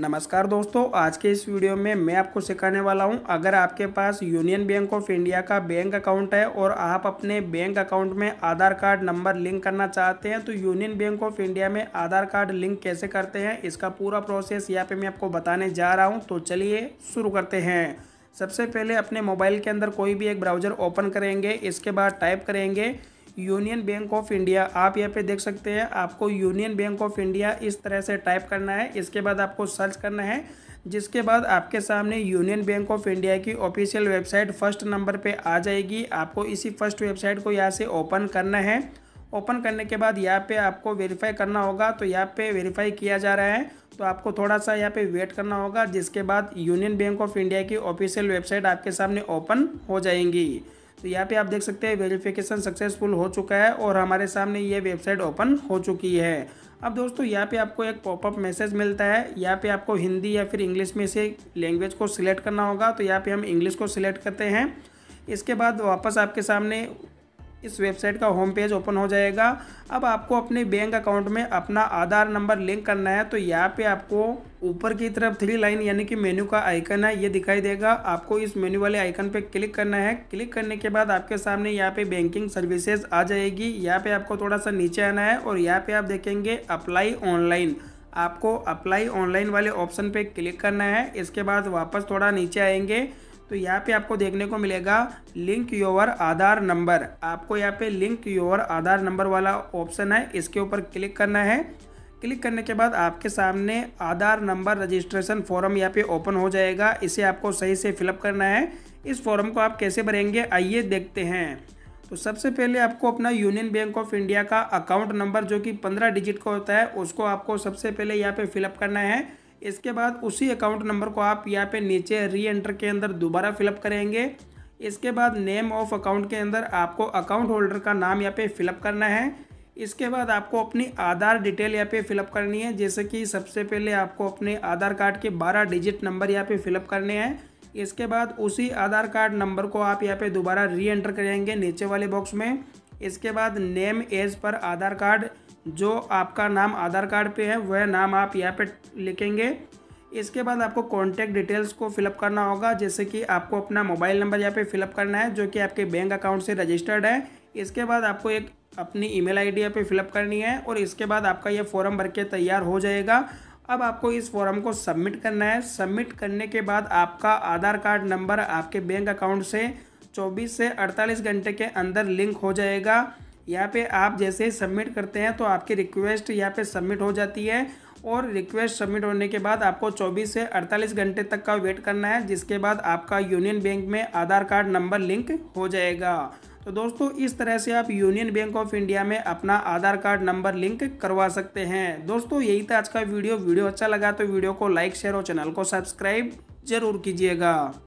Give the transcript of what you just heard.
नमस्कार दोस्तों आज के इस वीडियो में मैं आपको सिखाने वाला हूं अगर आपके पास यूनियन बैंक ऑफ इंडिया का बैंक अकाउंट है और आप अपने बैंक अकाउंट में आधार कार्ड नंबर लिंक करना चाहते हैं तो यूनियन बैंक ऑफ इंडिया में आधार कार्ड लिंक कैसे करते हैं इसका पूरा प्रोसेस यहाँ पे मैं आपको बताने जा रहा हूँ तो चलिए शुरू करते हैं सबसे पहले अपने मोबाइल के अंदर कोई भी एक ब्राउज़र ओपन करेंगे इसके बाद टाइप करेंगे यूनियन बैंक ऑफ इंडिया आप यहाँ पे देख सकते हैं आपको यूनियन बैंक ऑफ इंडिया इस तरह से टाइप करना है इसके बाद आपको सर्च करना है जिसके बाद आपके सामने यूनियन बैंक ऑफ इंडिया की ऑफिशियल वेबसाइट फर्स्ट नंबर पे आ जाएगी आपको इसी फर्स्ट वेबसाइट को यहाँ से ओपन करना है ओपन करने के बाद यहाँ पे आपको वेरीफाई करना होगा तो यहाँ पे वेरीफाई किया जा रहा है तो आपको थोड़ा सा यहाँ पे वेट करना होगा जिसके बाद यूनियन बैंक ऑफ इंडिया की ऑफिशियल वेबसाइट आपके सामने ओपन हो जाएंगी तो यहाँ पे आप देख सकते हैं वेरिफिकेशन सक्सेसफुल हो चुका है और हमारे सामने ये वेबसाइट ओपन हो चुकी है अब दोस्तों यहाँ पे आपको एक पॉपअप मैसेज मिलता है यहाँ पे आपको हिंदी या फिर इंग्लिश में से लैंग्वेज को सिलेक्ट करना होगा तो यहाँ पे हम इंग्लिश को सिलेक्ट करते हैं इसके बाद वापस आपके सामने इस वेबसाइट का होम पेज ओपन हो जाएगा अब आपको अपने बैंक अकाउंट में अपना आधार नंबर लिंक करना है तो यहाँ पे आपको ऊपर की तरफ थ्री लाइन यानी कि मेन्यू का आइकन है ये दिखाई देगा आपको इस मेन्यू वाले आइकन पे क्लिक करना है क्लिक करने के बाद आपके सामने यहाँ पे बैंकिंग सर्विसेज आ जाएगी यहाँ पे आपको थोड़ा सा नीचे आना है और यहाँ पे आप देखेंगे अप्लाई ऑनलाइन आपको अप्लाई ऑनलाइन वाले ऑप्शन पे क्लिक करना है इसके बाद वापस थोड़ा नीचे आएंगे तो यहाँ पे आपको देखने को मिलेगा लिंक योर आधार नंबर आपको यहाँ पे लिंक योर आधार नंबर वाला ऑप्शन है इसके ऊपर क्लिक करना है क्लिक करने के बाद आपके सामने आधार नंबर रजिस्ट्रेशन फॉर्म यहाँ पे ओपन हो जाएगा इसे आपको सही से फिलअप करना है इस फॉर्म को आप कैसे भरेंगे आइए देखते हैं तो सबसे पहले आपको अपना यूनियन बैंक ऑफ इंडिया का अकाउंट नंबर जो कि पंद्रह डिजिट का होता है उसको आपको सबसे पहले यहाँ पे फिलअप करना है इसके बाद उसी अकाउंट नंबर को आप यहाँ पे नीचे री एंटर के अंदर दोबारा फिलअप करेंगे इसके बाद नेम ऑफ अकाउंट के अंदर आपको अकाउंट होल्डर का नाम यहाँ पे फिलअप करना है इसके बाद आपको अपनी आधार डिटेल यहाँ पे फिलअप करनी है जैसे कि सबसे पहले आपको अपने आधार कार्ड के बारह डिजिट नंबर यहाँ पे फिलअप करने हैं इसके बाद उसी आधार कार्ड नंबर को आप यहाँ पे दोबारा री एंटर करेंगे नीचे वाले बॉक्स में इसके बाद नेम एज पर आधार कार्ड जो आपका नाम आधार कार्ड पे है वह नाम आप यहाँ पे लिखेंगे इसके बाद आपको कॉन्टैक्ट डिटेल्स को फिलअप करना होगा जैसे कि आपको अपना मोबाइल नंबर यहाँ पे फिलअप करना है जो कि आपके बैंक अकाउंट से रजिस्टर्ड है इसके बाद आपको एक अपनी ईमेल आईडी यहाँ पर फिलअप करनी है और इसके बाद आपका यह फॉर्म भर के तैयार हो जाएगा अब आपको इस फॉर्म को सबमिट करना है सबमिट करने के बाद आपका आधार कार्ड नंबर आपके बैंक अकाउंट से 24 से 48 घंटे के अंदर लिंक हो जाएगा यहाँ पे आप जैसे सबमिट करते हैं तो आपकी रिक्वेस्ट यहाँ पे सबमिट हो जाती है और रिक्वेस्ट सबमिट होने के बाद आपको 24 से 48 घंटे तक का वेट करना है जिसके बाद आपका यूनियन बैंक में आधार कार्ड नंबर लिंक हो जाएगा तो दोस्तों इस तरह से आप यूनियन बैंक ऑफ इंडिया में अपना आधार कार्ड नंबर लिंक करवा सकते हैं दोस्तों यही था आज का वीडियो वीडियो अच्छा लगा तो वीडियो को लाइक शेयर और चैनल को सब्सक्राइब जरूर कीजिएगा